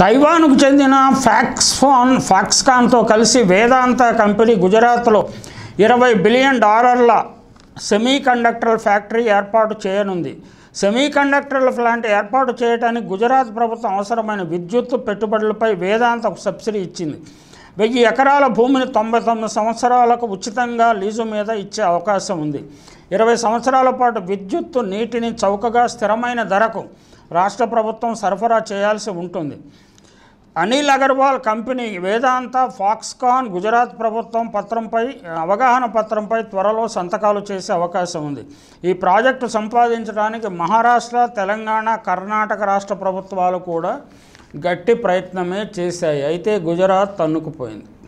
తైవాన్కు చెందిన ఫ్యాక్స్ఫోన్ ఫాక్స్కాన్తో కలిసి వేదాంత కంపెనీ గుజరాత్లో ఇరవై బిలియన్ డాలర్ల సెమీకండక్టర్ ఫ్యాక్టరీ ఏర్పాటు చేయనుంది సెమీకండక్టర్ల ప్లాంట్ ఏర్పాటు చేయడానికి గుజరాత్ ప్రభుత్వం అవసరమైన విద్యుత్ పెట్టుబడులపై వేదాంత సబ్సిడీ ఇచ్చింది వెయ్యి ఎకరాల భూమిని తొంభై తొమ్మిది సంవత్సరాలకు ఉచితంగా లీజు మీద ఇచ్చే అవకాశం ఉంది ఇరవై సంవత్సరాల పాటు విద్యుత్తు నీటిని చౌకగా స్థిరమైన ధరకు రాష్ట్ర ప్రభుత్వం సరఫరా చేయాల్సి ఉంటుంది అనిల్ అగర్వాల్ కంపెనీ వేదాంత ఫాక్స్కాన్ గుజరాత్ ప్రభుత్వం పత్రంపై అవగాహన పత్రంపై త్వరలో సంతకాలు చేసే అవకాశం ఉంది ఈ ప్రాజెక్టు సంపాదించడానికి మహారాష్ట్ర తెలంగాణ కర్ణాటక రాష్ట్ర ప్రభుత్వాలు కూడా గట్టి ప్రయత్నమే చేశాయి అయితే గుజరాత్ తన్నుకుపోయింది